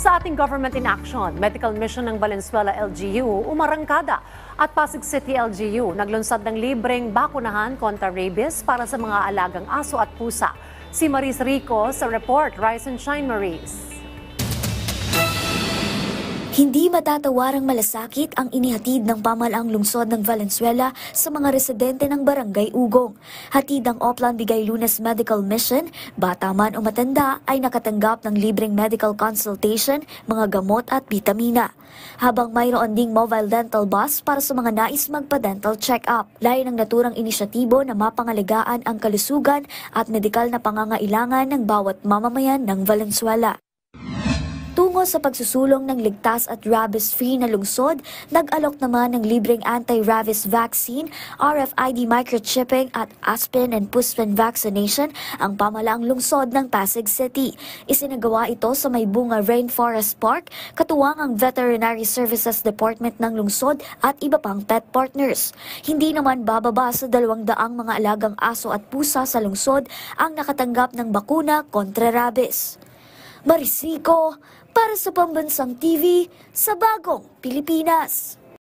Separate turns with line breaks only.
sa ating government in action. Medical Mission ng Valenzuela LGU, Umarangkada at Pasig City LGU naglunsad ng libreng bakunahan kontra rabies para sa mga alagang aso at pusa. Si Maris Rico sa report Rise and Shine Maris.
Hindi matatawarang malasakit ang inihatid ng pamalaang lungsod ng Valenzuela sa mga residente ng Barangay Ugong. Hatid ng Oplan Bigay Lunas Medical Mission, bata man o matanda ay nakatanggap ng libreng medical consultation, mga gamot at bitamina. Habang mayroon ding mobile dental bus para sa mga nais magpa-dental check-up. Layo ng naturang inisyatibo na mapangalagaan ang kalusugan at medikal na pangangailangan ng bawat mamamayan ng Valenzuela. Patungo sa pagsusulong ng ligtas at rabies-free na lungsod, nag-alok naman ng libreng anti-rabies vaccine, RFID microchipping at Aspen and Puspen vaccination ang pamalaang lungsod ng Pasig City. Isinagawa ito sa may bunga Rainforest Park, katuwang ang Veterinary Services Department ng lungsod at iba pang pet partners. Hindi naman bababa sa dalawang daang mga alagang aso at pusa sa lungsod ang nakatanggap ng bakuna kontra rabies. Marisiko para sa Pambansang TV sa Bagong Pilipinas.